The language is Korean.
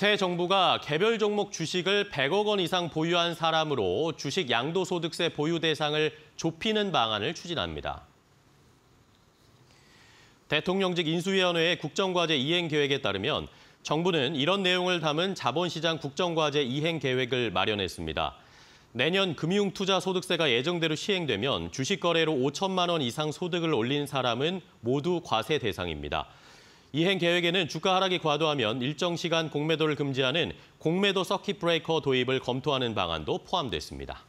새 정부가 개별 종목 주식을 100억 원 이상 보유한 사람으로 주식 양도소득세 보유 대상을 좁히는 방안을 추진합니다. 대통령직 인수위원회의 국정과제 이행 계획에 따르면 정부는 이런 내용을 담은 자본시장 국정과제 이행 계획을 마련했습니다. 내년 금융투자소득세가 예정대로 시행되면 주식거래로 5천만 원 이상 소득을 올린 사람은 모두 과세 대상입니다. 이행 계획에는 주가 하락이 과도하면 일정 시간 공매도를 금지하는 공매도 서킷 브레이커 도입을 검토하는 방안도 포함됐습니다.